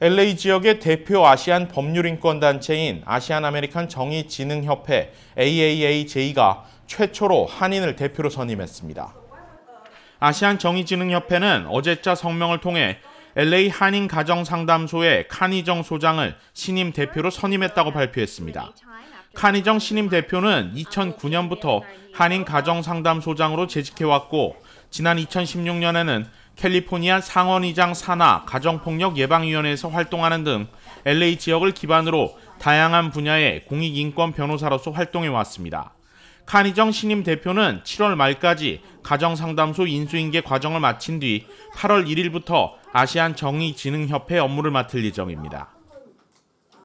LA 지역의 대표 아시안 법률인권단체인 아시안 아메리칸 정의진흥협회 AAAJ가 최초로 한인을 대표로 선임했습니다. 아시안 정의진흥협회는 어제자 성명을 통해 LA 한인 가정상담소의 칸이정 소장을 신임 대표로 선임했다고 발표했습니다. 칸이정 신임 대표는 2009년부터 한인 가정상담소장으로 재직해왔고 지난 2016년에는 캘리포니아 상원의장 산하 가정폭력 예방위원회에서 활동하는 등 LA 지역을 기반으로 다양한 분야의 공익인권 변호사로서 활동해 왔습니다. 카니정 신임 대표는 7월 말까지 가정상담소 인수인계 과정을 마친 뒤 8월 1일부터 아시안 정의진흥협회 업무를 맡을 예정입니다.